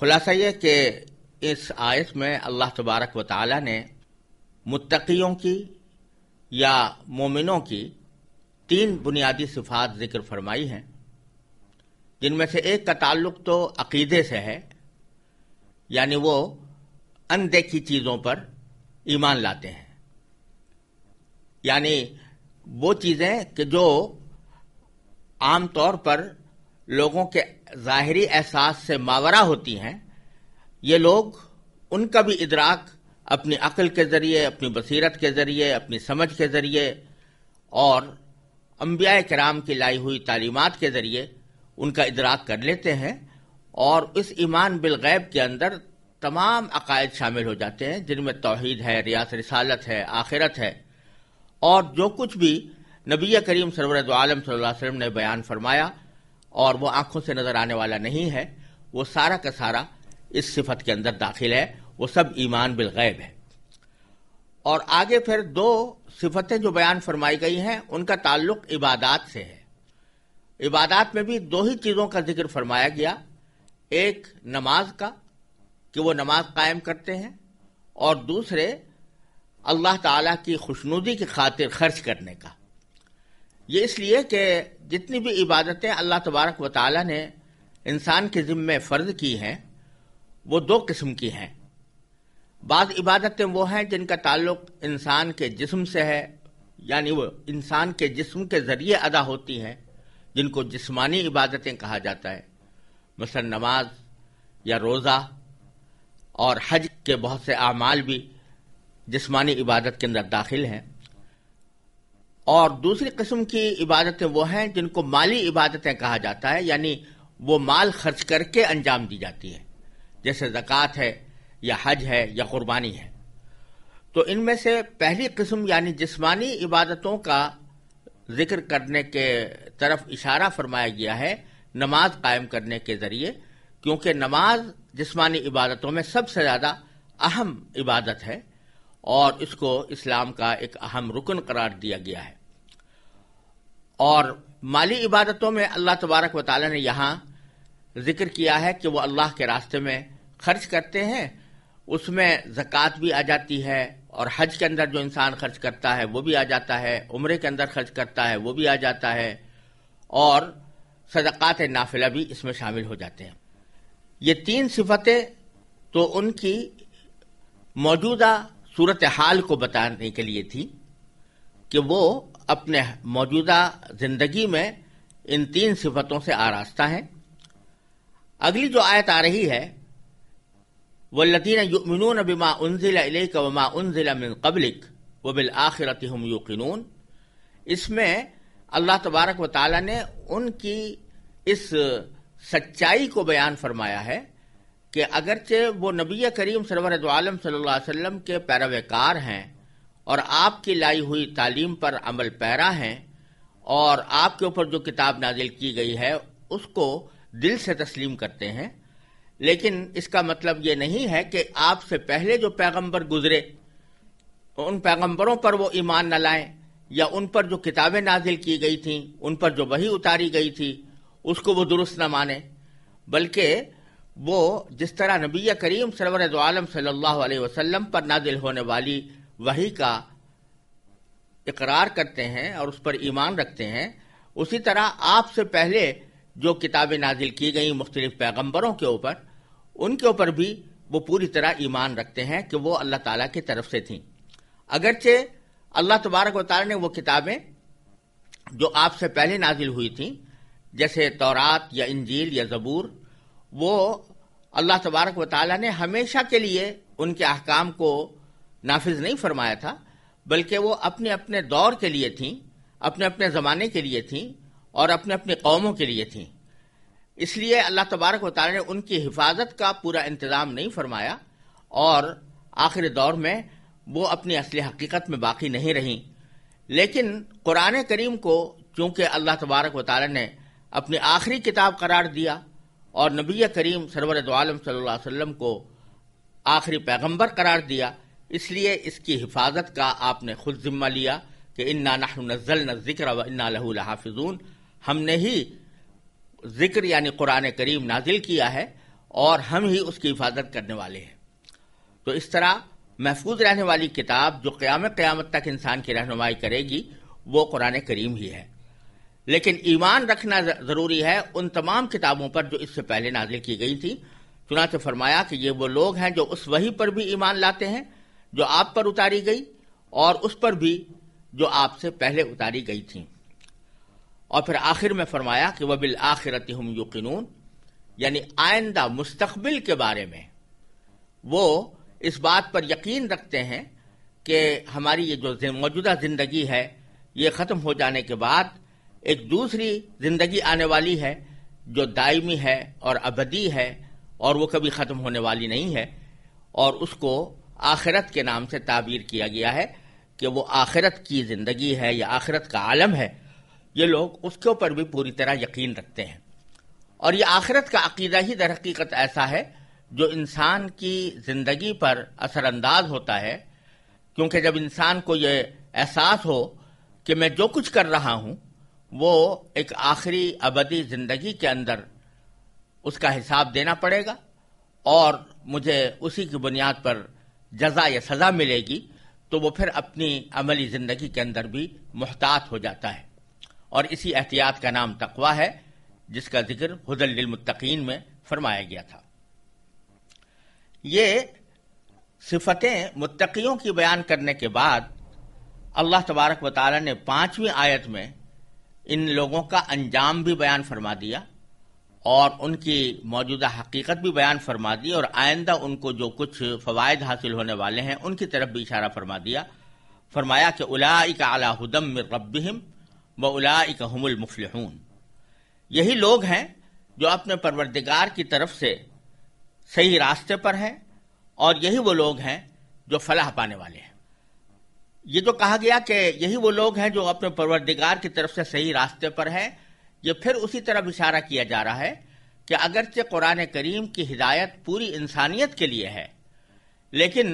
खुलासा यह कि इस आयत में अल्लाह तबारक व ताली ने मुतकीयों की या मोमिनों की तीन बुनियादी सिफात जिक्र फरमाई हैं जिनमें से एक का ताल्लुक तो अकीदे से है यानी वो अनदेखी चीज़ों पर ईमान लाते हैं यानी वो चीज़ें कि जो आमतौर पर लोगों के ज़ाहरी एहसास से मावरा होती हैं ये लोग उनका भी इदराक अपनी अकल के ज़रिए अपनी बसीरत के ज़रिए अपनी समझ के ज़रिए और अम्बिया कराम की लाई हुई तालीमत के ज़रिए उनका इदराक कर लेते हैं और इस ईमान बिलगैब के अंदर तमाम अकायद शामिल हो जाते हैं जिनमें तोहद है रियात रसालत है आखिरत है और जो कुछ भी नबी करीम सरवरत आलम सल्लल्लाहु अलैहि वसल्लम ने बयान फरमाया और वो आंखों से नजर आने वाला नहीं है वो सारा का सारा इस सिफत के अंदर दाखिल है वो सब ईमान बिल गैब है और आगे फिर दो सिफतें जो बयान फरमाई गई हैं उनका ताल्लुक इबादात से है इबादात में भी दो ही चीज़ों का जिक्र फरमाया गया एक नमाज का कि वो नमाज कायम करते हैं और दूसरे अल्लाह ताला की खुशनुदी की खातिर खर्च करने का ये इसलिए कि जितनी भी इबादतें अल्लाह तबारक व ने इंसान के ज़िम्मे फ़र्ज की हैं वो दो किस्म की हैं बाद इबादतें वो हैं जिनका ताल्लुक इंसान के जिस्म से है यानी वो इंसान के जिस्म के ज़रिए अदा होती हैं जिनको जिस्मानी इबादतें कहा जाता है मसल नमाज या रोज़ा और हज के बहुत से अमाल भी जिस्मानी इबादत के अंदर दाखिल हैं और दूसरी किस्म की इबादतें वो हैं जिनको माली इबादतें कहा जाता है यानी वो माल खर्च करके अंजाम दी जाती है जैसे जक़ात है या हज है या कुर्बानी है तो इनमें से पहली किस्म यानी जिस्मानी इबादतों का जिक्र करने के तरफ इशारा फरमाया गया है नमाज कायम करने के ज़रिए क्योंकि नमाज जिस्मानी इबादतों में सबसे ज़्यादा अहम इबादत है और इसको इस्लाम का एक अहम रुकन करार दिया गया है और माली इबादतों में अल्लाह तबारक वाली ने यहां जिक्र किया है कि वो अल्लाह के रास्ते में खर्च करते हैं उसमें जक़ात भी आ जाती है और हज के अंदर जो इंसान खर्च करता है वो भी आ जाता है उम्र के अंदर खर्च करता है वो भी आ जाता है और सदक़ात नाफिला भी इसमें शामिल हो जाते हैं ये तीन सिफतें तो उनकी मौजूदा सूरत हाल को बताने के लिए थी कि वो अपने मौजूदा जिंदगी में इन तीन सिफतों से आरास्ता है अगली जो आयत आ रही है वह लतीन युमिन बिमा उनजिला वमा उनजिला मिन कबलिक व बिल आखिरत हम यकीनून इसमें अल्लाह तबारक व ताली ने उनकी इस सच्चाई को बयान फरमाया है कि अगरचे वो नबी करीम सरवर आलम सल्लल्लाहु अलैहि वसल्लम के पैरवेकार हैं और आपकी लाई हुई तालीम पर अमल पैरा हैं और आपके ऊपर जो किताब नाजिल की गई है उसको दिल से तस्लीम करते हैं लेकिन इसका मतलब ये नहीं है कि आपसे पहले जो पैगंबर गुजरे उन पैगंबरों पर वो ईमान न लाएं या उन पर जो किताबें नाजिल की गई थीं उन पर जो वही उतारी गई थी उसको वो दुरुस्त न माने बल्कि वो जिस तरह नबी करीम सरवर आलम सल्लल्लाहु अलैहि वसल्लम पर नाजिल होने वाली वही का इकरार करते हैं और उस पर ईमान रखते हैं उसी तरह आपसे पहले जो किताबें नाजिल की गई मुख्तलिफ पैगम्बरों के ऊपर उनके ऊपर भी वो पूरी तरह ईमान रखते हैं कि वो अल्लाह ताला की तरफ से थीं अगरचे अल्लाह तबारक वाली ने वो किताबें जो आपसे पहले नाजिल हुई थी जैसे तौरात या इंजील या जबूर वो अल्लाह तबारक वाली ने हमेशा के लिए उनके अहकाम को नाफिज नहीं फरमाया था बल्कि वो अपने अपने दौर के लिए थी अपने अपने ज़माने के लिए थीं और अपने अपने कौमों के लिए थीं इसलिए अल्लाह तबारक वाली ने उनकी हिफाजत का पूरा इंतज़ाम नहीं फरमाया और आखिरी दौर में वो अपनी असली हकीकत में बाकी नहीं रहीं लेकिन कुरान करीम को चूंकि अल्लाह तबारक वाली ने अपनी आखिरी किताब करार दिया और नबी करीम सरवर आलम सल्ला वम को आखिरी पैगम्बर करार दिया इसलिए इसकी हिफाजत का आपने खुद जिम्मा लिया कि इन्ना नजल न जिक्र व इन्ना लहूल हाफिजून हमने ही जिक्र यानी कुरान करीम नाजिल किया है और हम ही उसकी हिफाजत करने वाले हैं तो इस तरह महफूज रहने वाली किताब जो क़्याम क़्यामत तक इंसान की रहनुमाई करेगी वो कुरान करीम ही है लेकिन ईमान रखना ज़रूरी है उन तमाम किताबों पर जो इससे पहले नाजिल की गई थी चुनाच फरमाया कि ये वो लोग हैं जो उस वही पर भी ईमान लाते हैं जो आप पर उतारी गई और उस पर भी जो आपसे पहले उतारी गई थी और फिर आखिर में फरमाया कि वबिल आखिरत हम यकीनून यानी आइंदा मुस्तबिल के बारे में वो इस बात पर यकीन रखते हैं कि हमारी ये जो मौजूदा जिंदगी है ये ख़त्म हो जाने के बाद एक दूसरी जिंदगी आने वाली है जो दायमी है और अबदी है और वो कभी ख़त्म होने वाली नहीं है और उसको आखिरत के नाम से ताबीर किया गया है कि वो आखिरत की जिंदगी है या आखिरत का आलम है ये लोग उसके ऊपर भी पूरी तरह यकीन रखते हैं और ये आखिरत का अकीदा ही दर हकीकत ऐसा है जो इंसान की जिंदगी पर असरअंदाज होता है क्योंकि जब इंसान को ये एहसास हो कि मैं जो कुछ कर रहा हूं वो एक आखिरी अबदी जिंदगी के अंदर उसका हिसाब देना पड़ेगा और मुझे उसी की बुनियाद पर जजा या सजा मिलेगी तो वो फिर अपनी अमली ज़िंदगी के अंदर भी मुहतात हो जाता है और इसी एहतियात का नाम तकवा है जिसका जिक्र हदलमतकीन में फरमाया गया था ये सिफतें मुतकीयों की बयान करने के बाद अल्लाह तबारक वाली ने पांचवीं आयत में इन लोगों का अंजाम भी बयान फरमा दिया और उनकी मौजूदा हकीकत भी बयान फरमा दी और आइंदा उनको जो कुछ फ़वाद हासिल होने वाले हैं उनकी तरफ भी इशारा फरमा दिया फरमाया कि का अला हदम रबहम व का हमल मुफलहून यही लोग हैं जो अपने परवरदिगार की तरफ से सही रास्ते पर हैं और यही वो लोग हैं जो फलाह पाने वाले हैं ये जो तो कहा गया कि यही वो लोग हैं जो अपने परवरदिगार की तरफ से सही रास्ते पर हैं ये फिर उसी तरफ इशारा किया जा रहा है कि अगरचे कुरान करीम की हिदायत पूरी इंसानियत के लिए है लेकिन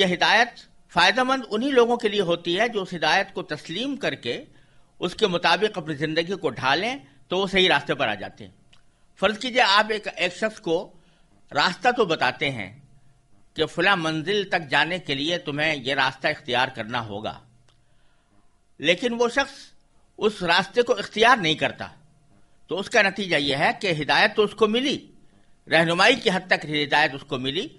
यह हिदायत फ़ायदेमंद उन्हीं लोगों के लिए होती है जो उस हिदायत को तस्लीम करके उसके मुताबिक अपनी ज़िंदगी को ढालें तो वो सही रास्ते पर आ जाते हैं फ़र्ज़ कीजिए आप एक एक शख्स को रास्ता तो बताते हैं कि फला मंजिल तक जाने के लिए तुम्हें यह रास्ता इख्तियार करना होगा लेकिन वो शख्स उस रास्ते को इख्तियार नहीं करता तो उसका नतीजा यह है कि हिदायत तो उसको मिली रहनुमाई की हद तक हिदायत उसको मिली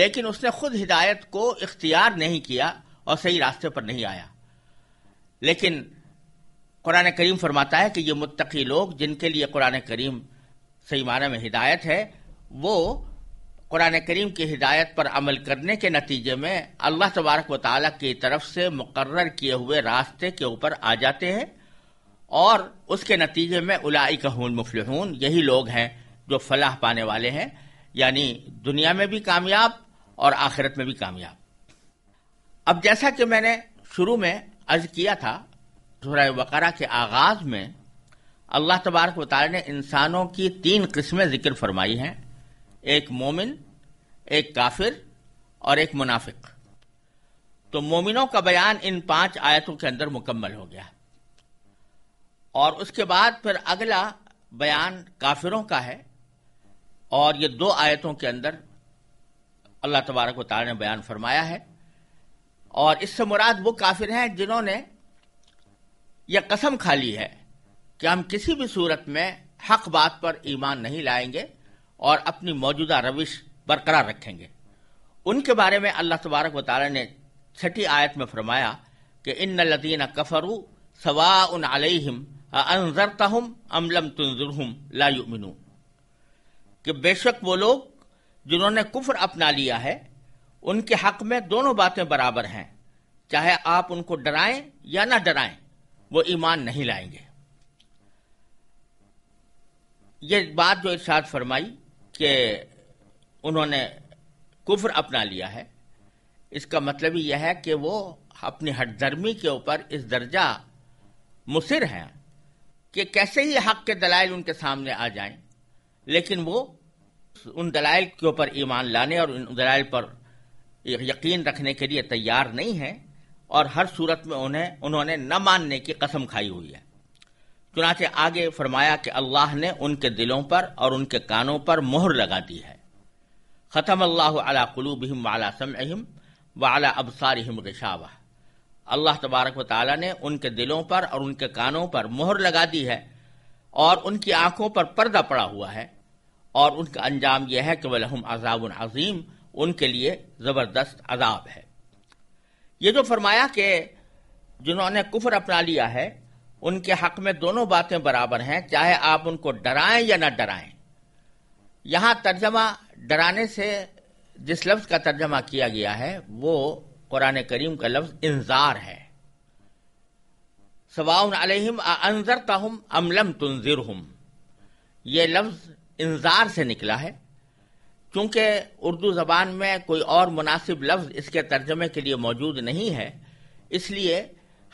लेकिन उसने खुद हिदायत को इख्तियार नहीं किया और सही रास्ते पर नहीं आया लेकिन कुरान करीम फरमाता है कि ये मुत्तकी लोग जिनके लिए कुरान करीम सही माना में हिदायत है वो कुरान करीम की हिदायत पर अमल करने के नतीजे में अल्लाह तबारक वाली की तरफ से मुकर किए हुए रास्ते के ऊपर आ जाते हैं और उसके नतीजे में उलाई कहून मुफलहून यही लोग हैं जो फलाह पाने वाले हैं यानी दुनिया में भी कामयाब और आखिरत में भी कामयाब अब जैसा कि मैंने शुरू में अर्ज किया था शुरा वकारा के आगाज में अल्लाह तबारक वाली ने इंसानों की तीन किस्में जिक्र फरमाई हैं एक मोमिन एक काफिर और एक मुनाफिक तो मोमिनों का बयान इन पांच आयतों के अंदर मुकम्मल हो गया और उसके बाद फिर अगला बयान काफिरों का है और ये दो आयतों के अंदर अल्लाह तबारक वाली ने बयान फरमाया है और इससे मुराद वो काफिर हैं जिन्होंने यह कसम खा ली है कि हम किसी भी सूरत में हक बात पर ईमान नहीं लाएंगे और अपनी मौजूदा रविश बरकरार रखेंगे उनके बारे में अल्लाह तबारक वाली ने छठी आयत में फरमाया कि इन लदीन कफरू सवा उन अनजरतहम अमलम तुंजुरहम ला कि बेशक वो लोग जिन्होंने कुफर अपना लिया है उनके हक में दोनों बातें बराबर हैं चाहे आप उनको डराएं या ना डराएं वो ईमान नहीं लाएंगे ये बात जो इर्शाद फरमाई कि उन्होंने कुफर अपना लिया है इसका मतलब यह है कि वो अपनी हटदर्मी के ऊपर इस दर्जा मुसिर हैं कि कैसे ही हक के दलाइल उनके सामने आ जाएं, लेकिन वो उन दलाइल के ऊपर ईमान लाने और उन दलाइल पर यकीन रखने के लिए तैयार नहीं है और हर सूरत में उन्हें उन्होंने न मानने की कसम खाई हुई है चुनाचे आगे फरमाया कि अल्लाह ने उनके दिलों पर और उनके कानों पर मोहर लगा दी है ख़तम अल्लाह अला कलूबहिम वाला समहिम वाला अबसारहिम गशावा अल्लाह तबारक वाली ने उनके दिलों पर और उनके कानों पर मोहर लगा दी है और उनकी आंखों पर पर्दा पड़ा हुआ है और उनका अंजाम यह है कि वह अजाब अजीम उनके लिए ज़बरदस्त अजाब है ये जो फरमाया कि जिन्होंने कुफर अपना लिया है उनके हक में दोनों बातें बराबर हैं चाहे आप उनको डराएं या ना डराएं यहां तर्जमा डराने से जिस लफ्ज़ का तर्जमा किया गया है वो कुरान करीम का लफ्ज इंजार है सवाउन अलहिम अनजर ताहम अमलम तुनजिर हम ये लफ्ज इंजार से निकला है क्योंकि उर्दू ज़बान में कोई और मुनासिब लफ्ज़ इसके तर्जमे के लिए मौजूद नहीं है इसलिए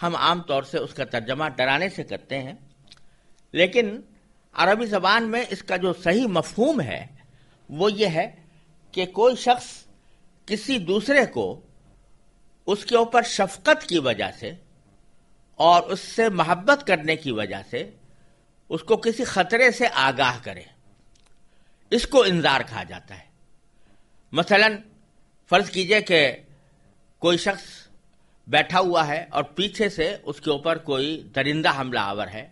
हम आम तौर से उसका तर्जमा डराने से करते हैं लेकिन अरबी ज़बान में इसका जो सही मफहूम है वो ये है कि कोई शख्स किसी दूसरे को उसके ऊपर शफकत की वजह से और उससे मोहब्बत करने की वजह से उसको किसी खतरे से आगाह करे इसको इंजार कहा जाता है मसलन फर्ज कीजिए कि कोई शख्स बैठा हुआ है और पीछे से उसके ऊपर कोई दरिंदा हमला आवर है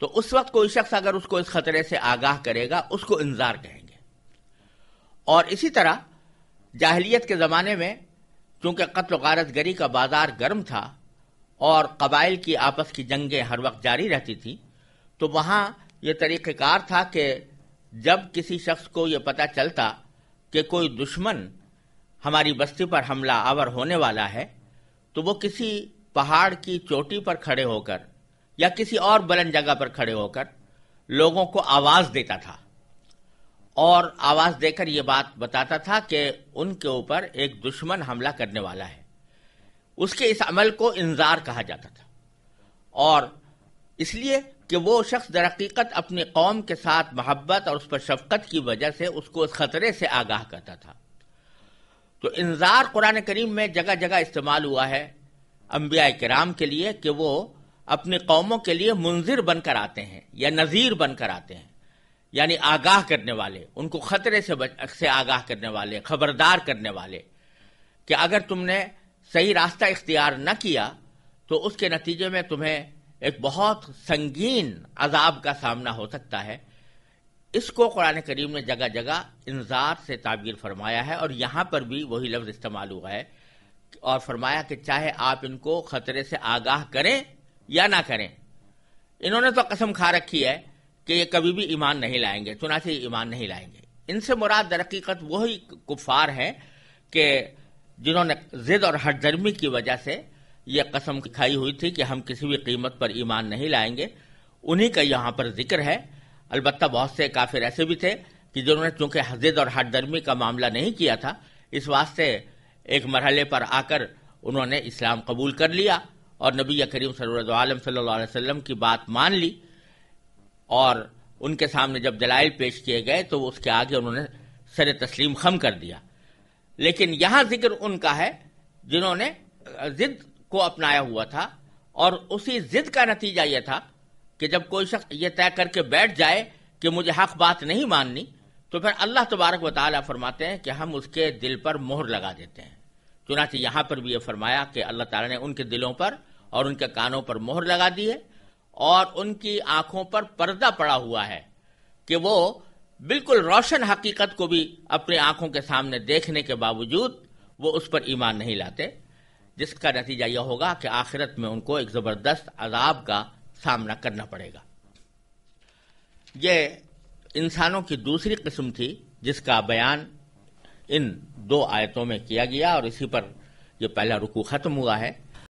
तो उस वक्त कोई शख्स अगर उसको इस खतरे से आगाह करेगा उसको इंजार कहेंगे और इसी तरह जाहलीत के ज़माने में क्योंकि कत्ल गारत गरी का बाजार गर्म था और कबाइल की आपस की जंगें हर वक्त जारी रहती थी तो वहाँ ये तरीक़ार था कि जब किसी शख्स को ये पता चलता कि कोई दुश्मन हमारी बस्ती पर हमला आवर होने वाला है तो वो किसी पहाड़ की चोटी पर खड़े होकर या किसी और बुलंद जगह पर खड़े होकर लोगों को आवाज़ देता था और आवाज देकर यह बात बताता था कि उनके ऊपर एक दुश्मन हमला करने वाला है उसके इस अमल को इंजार कहा जाता था और इसलिए कि वो शख्स दरकीकत अपनी कौम के साथ मोहब्बत और उस पर शफकत की वजह से उसको उस खतरे से आगाह करता था तो इंजार कुरान करीम में जगह जगह इस्तेमाल हुआ है अम्बिया कराम के लिए कि वो अपनी कौमों के लिए मुंजिर बनकर आते हैं या नज़ीर बनकर आते हैं यानी आगाह करने वाले उनको खतरे से बच, से आगाह करने वाले खबरदार करने वाले कि अगर तुमने सही रास्ता इख्तियार न किया तो उसके नतीजे में तुम्हें एक बहुत संगीन अजाब का सामना हो सकता है इसको कुरान करीम ने जगह जगह इंजार से ताबीर फरमाया है और यहां पर भी वही लफ्ज इस्तेमाल हुआ है और फरमाया कि चाहे आप इनको खतरे से आगाह करें या ना करें इन्होंने तो कसम खा रखी है कि ये कभी भी ईमान नहीं लाएंगे चुनाचे ईमान नहीं लाएंगे इनसे मुराद दरकीकत वही कुफार हैं कि जिन्होंने जिद और हटजर्मी की वजह से ये कसम खाई हुई थी कि हम किसी भी कीमत पर ईमान नहीं लाएंगे उन्हीं का यहां पर जिक्र है अलबत् बहुत से काफिर ऐसे भी थे कि जिन्होंने चूंकि जिद और हटदर्मी का मामला नहीं किया था इस वास्ते एक मरहले पर आकर उन्होंने इस्लाम कबूल कर लिया और नबी करीम सल्लल्लाहु अलैहि वसल्लम की बात मान ली और उनके सामने जब दलाइल पेश किए गए तो उसके आगे उन्होंने सर तस्लीम खम कर दिया लेकिन यहां जिक्र उनका है जिन्होंने जिद को अपनाया हुआ था और उसी जिद का नतीजा यह था कि जब कोई शख्स ये तय करके बैठ जाए कि मुझे हक बात नहीं माननी तो फिर अल्लाह तबारक वाली फरमाते हैं कि हम उसके दिल पर मोहर लगा देते हैं चुनाच यहां पर भी यह फरमाया कि अल्लाह तला ने उनके दिलों पर और उनके कानों पर मोहर लगा दी है और उनकी आंखों पर पर्दा पड़ा हुआ है कि वो बिल्कुल रोशन हकीकत को भी अपनी आंखों के सामने देखने के बावजूद वो उस पर ईमान नहीं लाते जिसका नतीजा यह होगा कि आखिरत में उनको एक ज़बरदस्त अजाब का सामना करना पड़ेगा ये इंसानों की दूसरी किस्म थी जिसका बयान इन दो आयतों में किया गया और इसी पर यह पहला रुकू ख़त्म हुआ है